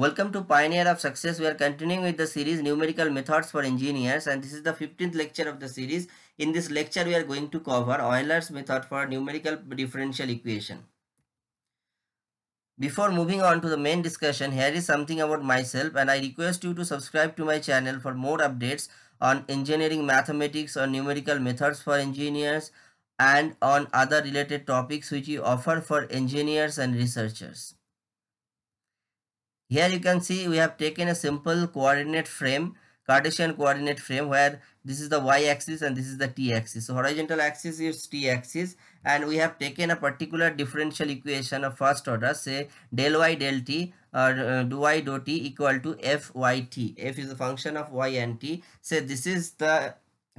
Welcome to Pioneer of Success. We are continuing with the series Numerical Methods for Engineers and this is the 15th lecture of the series. In this lecture we are going to cover Euler's method for numerical differential equation. Before moving on to the main discussion, here is something about myself and I request you to subscribe to my channel for more updates on engineering mathematics or numerical methods for engineers and on other related topics which we offer for engineers and researchers. Here you can see we have taken a simple coordinate frame, Cartesian coordinate frame where this is the y-axis and this is the t-axis. So horizontal axis is t-axis and we have taken a particular differential equation of first order say del y del t or uh, do y do t equal to f y t. f is a function of y and t. Say so this is the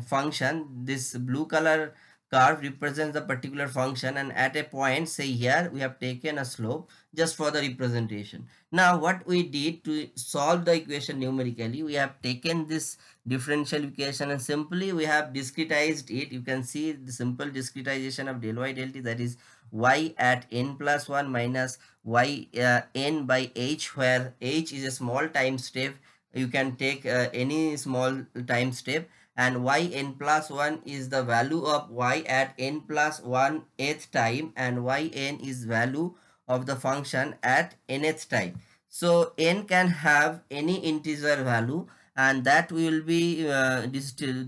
function this blue color curve represents the particular function and at a point say here we have taken a slope just for the representation. Now what we did to solve the equation numerically we have taken this differential equation and simply we have discretized it you can see the simple discretization of del y del t that is y at n plus 1 minus y uh, n by h where h is a small time step you can take uh, any small time step and yn plus 1 is the value of y at n plus 1 th time and yn is value of the function at nth time. So n can have any integer value and that will be uh,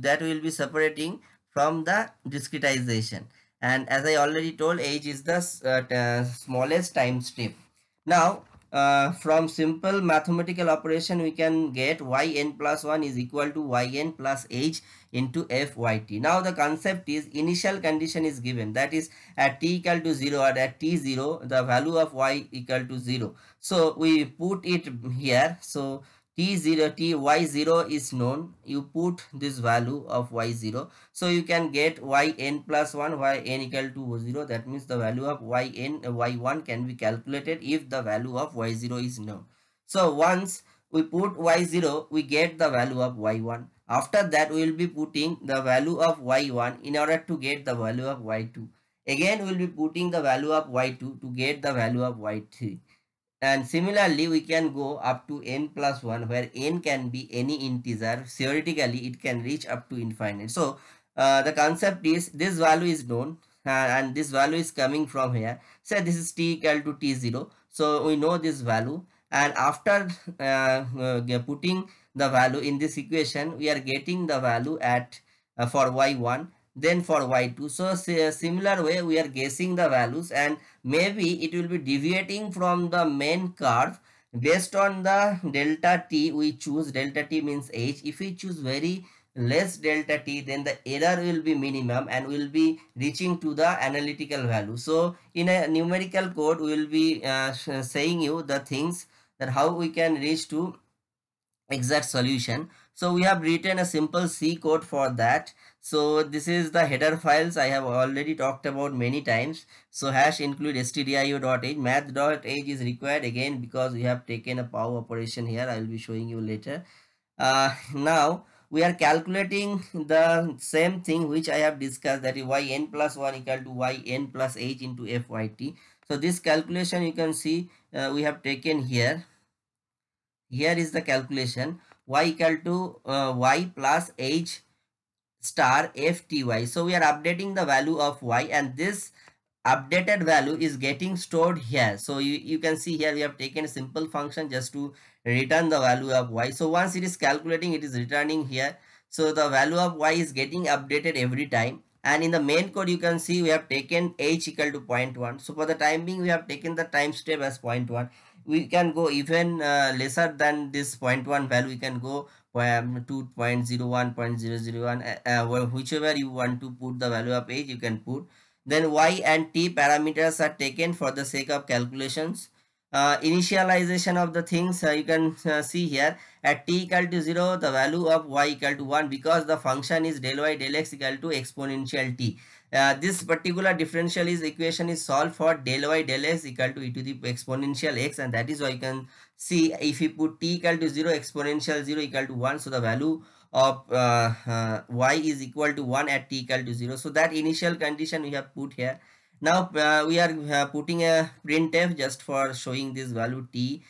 that will be separating from the discretization and as I already told age is the uh, uh, smallest time step. Now uh, from simple mathematical operation we can get yn plus 1 is equal to yn plus h into fyt. Now the concept is initial condition is given that is at t equal to 0 or at t0 the value of y equal to 0. So we put it here. So t0 t y0 is known you put this value of y0 so you can get yn plus 1 yn equal to 0 that means the value of yn uh, y1 can be calculated if the value of y0 is known so once we put y0 we get the value of y1 after that we will be putting the value of y1 in order to get the value of y2 again we will be putting the value of y2 to get the value of y3 and similarly, we can go up to n plus 1 where n can be any integer. Theoretically, it can reach up to infinite. So, uh, the concept is this value is known uh, and this value is coming from here. Say this is t equal to t0. So, we know this value and after uh, uh, putting the value in this equation, we are getting the value at uh, for y1 then for y2 so uh, similar way we are guessing the values and maybe it will be deviating from the main curve based on the delta t we choose delta t means h if we choose very less delta t then the error will be minimum and will be reaching to the analytical value so in a numerical code we will be uh, saying you the things that how we can reach to exact solution. So we have written a simple C code for that. So this is the header files I have already talked about many times. So hash include stdio.h math.h is required again because we have taken a power operation here. I will be showing you later. Uh, now we are calculating the same thing which I have discussed that is yn plus 1 equal to yn plus h into fyt. So this calculation you can see uh, we have taken here here is the calculation y equal to uh, y plus h star fty. So we are updating the value of y and this updated value is getting stored here. So you, you can see here we have taken a simple function just to return the value of y. So once it is calculating it is returning here. So the value of y is getting updated every time and in the main code you can see we have taken h equal to 0.1. So for the time being we have taken the time step as 0.1 we can go even uh, lesser than this 0.1 value we can go um, to 0.01 0.001 uh, uh whichever you want to put the value of age you can put then y and t parameters are taken for the sake of calculations uh, initialization of the things uh, you can uh, see here at t equal to 0 the value of y equal to 1 because the function is del y del x equal to exponential t. Uh, this particular differential is equation is solved for del y del x equal to e to the exponential x and that is why you can see if you put t equal to 0 exponential 0 equal to 1 so the value of uh, uh, y is equal to 1 at t equal to 0 so that initial condition we have put here now uh, we are uh, putting a printf just for showing this value t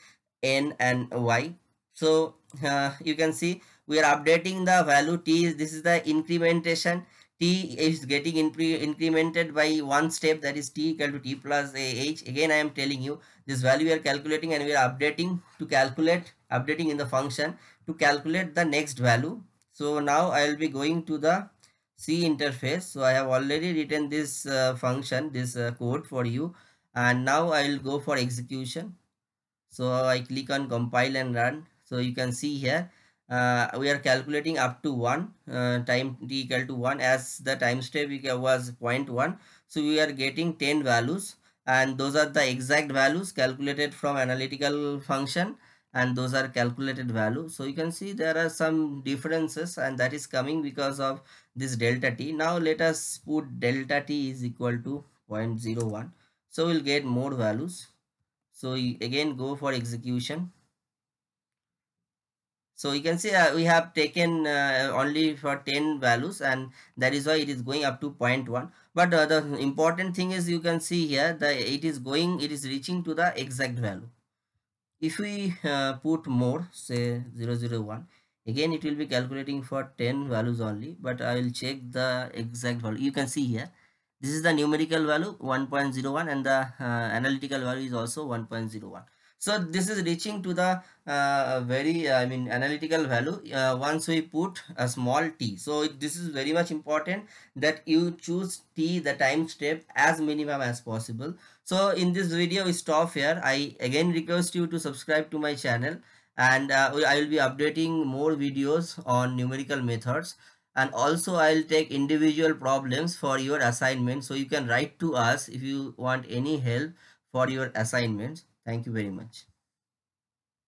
n and y so uh, you can see we are updating the value t this is the incrementation t is getting incre incremented by one step that is t equal to t plus h again i am telling you this value we are calculating and we are updating to calculate updating in the function to calculate the next value so now i will be going to the C interface. So I have already written this uh, function, this uh, code for you. And now I will go for execution. So I click on compile and run. So you can see here, uh, we are calculating up to 1, uh, time t equal to 1 as the time step was 0.1. So we are getting 10 values and those are the exact values calculated from analytical function and those are calculated value so you can see there are some differences and that is coming because of this delta t now let us put delta t is equal to 0.01 so we'll get more values so again go for execution so you can see uh, we have taken uh, only for 10 values and that is why it is going up to 0.1 but uh, the important thing is you can see here the it is going it is reaching to the exact value if we uh, put more say 001 again it will be calculating for 10 values only but i will check the exact value you can see here this is the numerical value 1.01 and the uh, analytical value is also 1.01 so this is reaching to the uh, very uh, i mean analytical value uh, once we put a small t so this is very much important that you choose t the time step as minimum as possible so in this video we stop here i again request you to subscribe to my channel and uh, i will be updating more videos on numerical methods and also i'll take individual problems for your assignment so you can write to us if you want any help for your assignments thank you very much